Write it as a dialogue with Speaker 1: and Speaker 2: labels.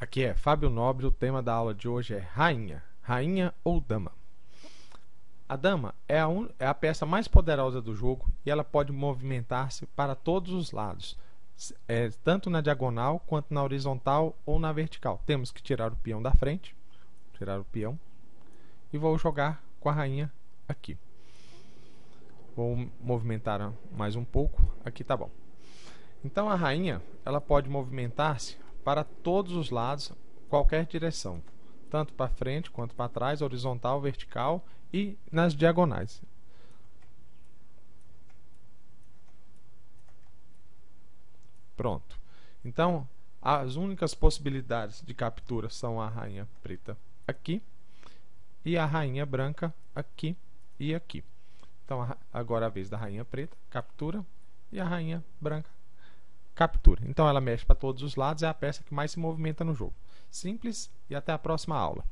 Speaker 1: Aqui é Fábio Nobre, o tema da aula de hoje é Rainha, Rainha ou Dama. A dama é a, un... é a peça mais poderosa do jogo e ela pode movimentar-se para todos os lados, é, tanto na diagonal quanto na horizontal ou na vertical. Temos que tirar o peão da frente, tirar o peão, e vou jogar com a rainha aqui. Vou movimentar mais um pouco, aqui tá bom. Então a rainha ela pode movimentar-se para todos os lados, qualquer direção, tanto para frente quanto para trás, horizontal, vertical e nas diagonais. Pronto. Então, as únicas possibilidades de captura são a rainha preta aqui e a rainha branca aqui e aqui. Então, agora é a vez da rainha preta, captura, e a rainha branca captura. Então ela mexe para todos os lados, é a peça que mais se movimenta no jogo. Simples e até a próxima aula.